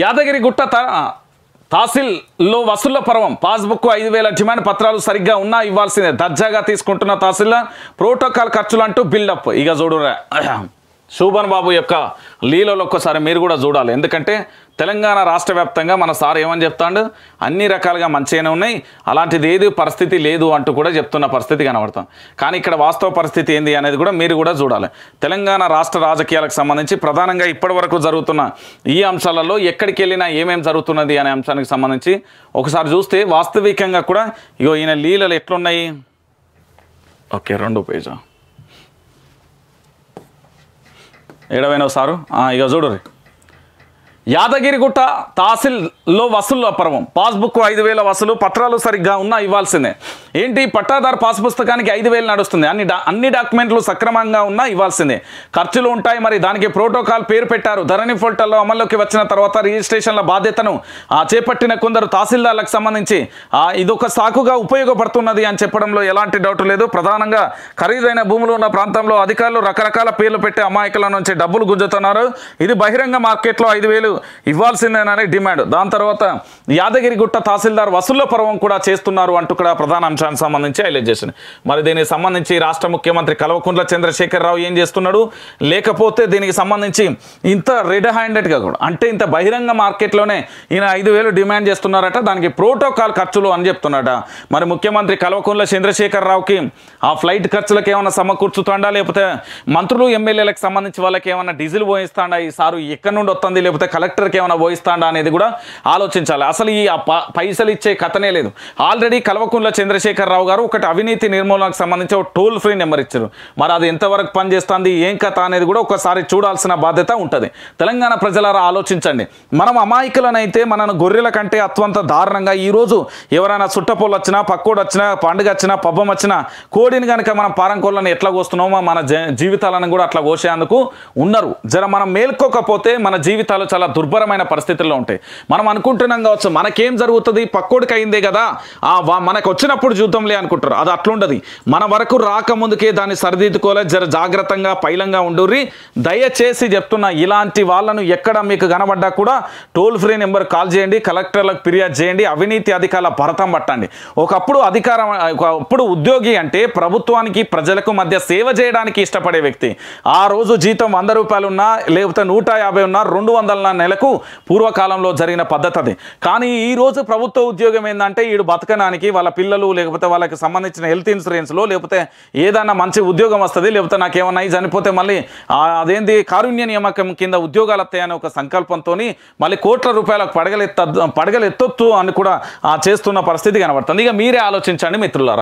యాదగిరిగుట్ట తహసీల్లో వసూళ్ల పర్వం పాస్బుక్ ఐదు వేల డిమాండ్ పత్రాలు సరిగ్గా ఉన్నా ఇవ్వాల్సిందే దర్జాగా తీసుకుంటున్న తహసీల్ ప్రోటోకాల్ ఖర్చులు అంటూ బిల్డప్ ఇక చూడురా శోభన్ బాబు యొక్క లీలలో ఒక్కసారి మీరు కూడా చూడాలి ఎందుకంటే తెలంగాణ రాష్ట్ర వ్యాప్తంగా మన సార్ ఏమని చెప్తాడు అన్ని రకాలుగా మంచిగానే ఉన్నాయి అలాంటిది ఏది పరిస్థితి లేదు అంటూ కూడా చెప్తున్న పరిస్థితి కనబడతాం కానీ ఇక్కడ వాస్తవ పరిస్థితి ఏంది అనేది కూడా మీరు కూడా చూడాలి తెలంగాణ రాష్ట్ర రాజకీయాలకు సంబంధించి ప్రధానంగా ఇప్పటివరకు జరుగుతున్న ఈ అంశాలలో ఎక్కడికి వెళ్ళినా ఏమేమి జరుగుతున్నది అనే అంశానికి సంబంధించి ఒకసారి చూస్తే వాస్తవికంగా కూడా ఇగో ఈయన లీలలు ఎట్లున్నాయి ఓకే రెండు పేజా ఏడవైనవ సారు ఇక చూడు యాదగిరిగుట్ట తహసీల్లో వసూలు అపర్వం పాస్బుక్ ఐదు వేల వసూలు పత్రాలు సరిగ్గా ఉన్నా ఇవ్వాల్సిందే ఏంటి పట్టాదారు పాస్ పుస్తకానికి ఐదు వేలు నడుస్తుంది అన్ని అన్ని డాక్యుమెంట్లు సక్రమంగా ఉన్నా ఇవ్వాల్సిందే ఖర్చులు ఉంటాయి మరి దానికి ప్రోటోకాల్ పేరు పెట్టారు ధరణి ఫోల్టల్లో అమల్లోకి వచ్చిన తర్వాత రిజిస్ట్రేషన్ల బాధ్యతను ఆ చేపట్టిన కొందరు తహసీల్దార్లకు సంబంధించి ఇదొక సాకుగా ఉపయోగపడుతున్నది అని చెప్పడంలో ఎలాంటి డౌట్ లేదు ప్రధానంగా ఖరీదైన భూములు ఉన్న ప్రాంతంలో అధికారులు రకరకాల పేర్లు పెట్టే అమాయకుల నుంచి డబ్బులు గుంజుతున్నారు ఇది బహిరంగ మార్కెట్లో ఐదు వేలు ఇవ్వాల్సిందేనని డిమాండ్ దాని తర్వాత యాదగిరిగుట్ట తహసీల్దార్ వసూళ్ల పర్వం కూడా చేస్తున్నారు అంటూ కూడా ప్రధాన అంశం అంశానికి సంబంధించి హైలైట్ చేసింది మరి దీనికి సంబంధించి రాష్ట్ర ముఖ్యమంత్రి కల్వకుంట్ల చంద్రశేఖరరావు ఏం చేస్తున్నాడు లేకపోతే దీనికి సంబంధించి ఇంత రెడ్ హ్యాండెడ్గా కూడా అంటే ఇంత బహిరంగ మార్కెట్లోనే ఈయన ఐదు డిమాండ్ చేస్తున్నారట దానికి ప్రోటోకాల్ ఖర్చులు అని చెప్తున్నాట మరి ముఖ్యమంత్రి కల్వకుంట్ల చంద్రశేఖరరావుకి ఆ ఫ్లైట్ ఖర్చులకు ఏమైనా సమకూర్చుతాడా లేకపోతే మంత్రులు ఎమ్మెల్యేలకు సంబంధించి వాళ్ళకి ఏమైనా డీజిల్ పోయిస్తాడా సారు ఎక్కడి నుండి వస్తుంది లేకపోతే కలెక్టర్కి ఏమైనా పోయిస్తాడా అనేది కూడా ఆలోచించాలి అసలు ఈ పైసలు ఇచ్చే కథనే లేదు ఆల్రెడీ కల్వకుంట్ల చంద్రశేఖర్ చంద్రశేఖర్ రావు గారు ఒకటి అవినీతి నిర్మూలనకు సంబంధించి ఒక టోల్ ఫ్రీ నెంబర్ ఇచ్చారు మరి అది ఎంతవరకు పనిచేస్తుంది ఏం కథ అనేది కూడా ఒకసారి చూడాల్సిన బాధ్యత ఉంటుంది తెలంగాణ ప్రజలారా ఆలోచించండి మనం అమాయకులనైతే మనను గొర్రెల కంటే అత్యంత దారుణంగా ఈరోజు ఎవరైనా చుట్టపోలు వచ్చినా పక్కోడు వచ్చినా పండుగ వచ్చినా పబ్బం వచ్చినా కోడిని కనుక మనం పారంకోళ్ళని ఎట్లా కోస్తున్నామో మన జీవితాలను కూడా అట్లా కోసేందుకు ఉన్నారు జర మనం మేల్కోకపోతే మన జీవితాలు చాలా దుర్భరమైన పరిస్థితుల్లో ఉంటాయి మనం అనుకుంటున్నాం కావచ్చు మనకేం జరుగుతుంది పక్కోడికి అయిందే కదా మనకు వచ్చినప్పుడు చూద్దాంలే అనుకుంటారు అది ఉండదు మన వరకు రాకముందుకే దాన్ని సరిదిద్దుకోలే జర జాగ్రత్తగా పైలంగా ఉండుర్రి దయచేసి చెప్తున్న ఇలాంటి వాళ్ళను ఎక్కడ మీకు కనబడ్డా కూడా టోల్ ఫ్రీ నెంబర్ కాల్ చేయండి కలెక్టర్లకు ఫిర్యాదు చేయండి అవినీతి అధికారుల భరతం పట్టండి ఒకప్పుడు అధికారం ఒకప్పుడు ఉద్యోగి అంటే ప్రభుత్వానికి ప్రజలకు మధ్య సేవ చేయడానికి ఇష్టపడే వ్యక్తి ఆ రోజు జీతం వంద రూపాయలు ఉన్నా లేకపోతే నూట యాభై ఉన్నా రెండు వందల నెలకు పూర్వకాలంలో జరిగిన పద్ధతి అది కానీ ఈరోజు ప్రభుత్వ ఉద్యోగం ఏంటంటే వీడు బతకడానికి వాళ్ళ పిల్లలు లేకపోతే లేకపోతే వాళ్ళకి సంబంధించిన హెల్త్ ఇన్సూరెన్స్లో లేకపోతే ఏదైనా మంచి ఉద్యోగం వస్తుంది లేకపోతే నాకేమన్నా చనిపోతే మళ్ళీ అదేంది కారుణ్య నియామకం కింద ఉద్యోగాలు వస్తాయనే ఒక సంకల్పంతో మళ్ళీ కోట్ల రూపాయలకు పడగలెత్త పడగలెత్తొద్దు అని కూడా చేస్తున్న పరిస్థితి కనబడుతుంది ఇక మీరే ఆలోచించండి మిత్రులారా